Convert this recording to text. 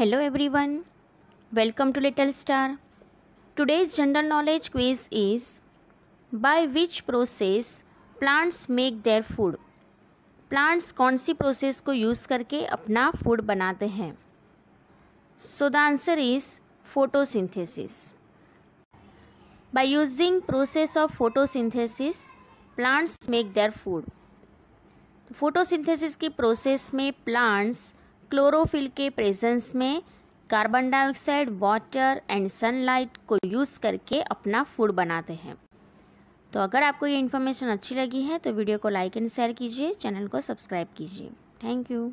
Hello everyone, welcome to Little Star. Today's general knowledge quiz is By which process plants make their food? Plants कौन सी process को use करके अपना food बनाते हैं so the answer is photosynthesis by using process of photosynthesis plants make their food photosynthesis की process में plants chlorophyll के प्रेजेंस में carbon dioxide water and sunlight को यूज़ करके अपना फूड बनाते हैं तो अगर आपको ये इन्फॉर्मेशन अच्छी लगी है तो वीडियो को लाइक एंड शेयर कीजिए चैनल को सब्सक्राइब कीजिए थैंक यू